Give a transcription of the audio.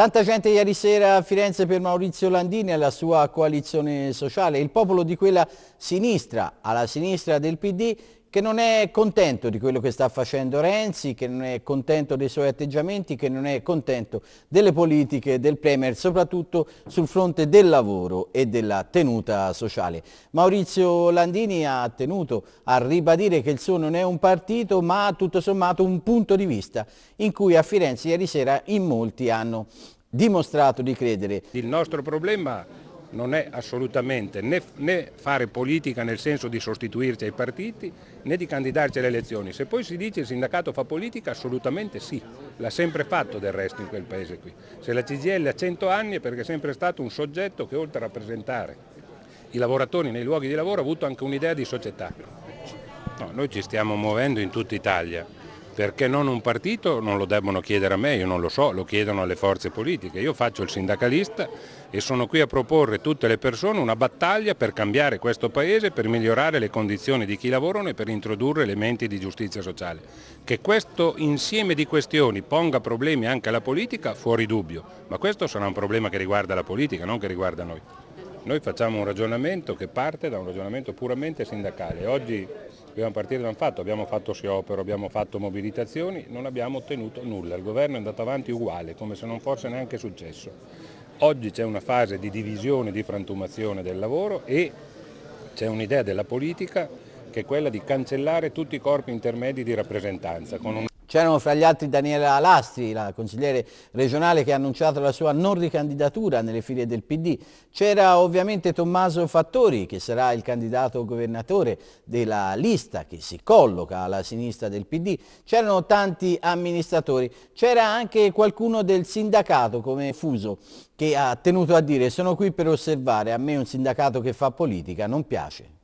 Tanta gente ieri sera a Firenze per Maurizio Landini e la sua coalizione sociale, il popolo di quella sinistra, alla sinistra del PD, che non è contento di quello che sta facendo Renzi, che non è contento dei suoi atteggiamenti, che non è contento delle politiche del Premier, soprattutto sul fronte del lavoro e della tenuta sociale. Maurizio Landini ha tenuto a ribadire che il suo non è un partito, ma tutto sommato un punto di vista in cui a Firenze ieri sera in molti hanno dimostrato di credere. Il nostro problema non è assolutamente né, né, fare politica nel senso di sostituirci ai partiti né di candidarci alle elezioni. Se poi si dice il sindacato fa politica, assolutamente sì, l'ha sempre fatto del resto in quel paese qui. Se la CGL ha 100 anni è perché è sempre stato un soggetto che oltre a rappresentare i lavoratori nei luoghi di lavoro ha avuto anche un'idea di società. No, noi ci stiamo muovendo in tutta Italia perché non un partito non lo debbono chiedere a me, io non lo so, lo chiedono alle forze politiche. Io faccio il sindacalista e sono qui a proporre a tutte le persone una battaglia per cambiare questo Paese, per migliorare le condizioni di chi lavorano e per introdurre elementi di giustizia sociale. Che questo insieme di questioni ponga problemi anche alla politica, fuori dubbio, ma questo sarà un problema che riguarda la politica, non che riguarda noi. Noi facciamo un ragionamento che parte da un ragionamento puramente sindacale. Oggi dobbiamo partire da un fatto, abbiamo fatto sciopero, abbiamo fatto mobilitazioni, non abbiamo ottenuto nulla, il governo è andato avanti uguale, come se non fosse neanche successo. Oggi c'è una fase di divisione, di frantumazione del lavoro e c'è un'idea della politica che è quella di cancellare tutti i corpi intermedi di rappresentanza, con un C'erano fra gli altri Daniela Lastri, la consigliere regionale che ha annunciato la sua non ricandidatura nelle file del PD. C'era ovviamente Tommaso Fattori che sarà il candidato governatore della lista che si colloca alla sinistra del PD. C'erano tanti amministratori. C'era anche qualcuno del sindacato come Fuso che ha tenuto a dire sono qui per osservare, a me un sindacato che fa politica non piace.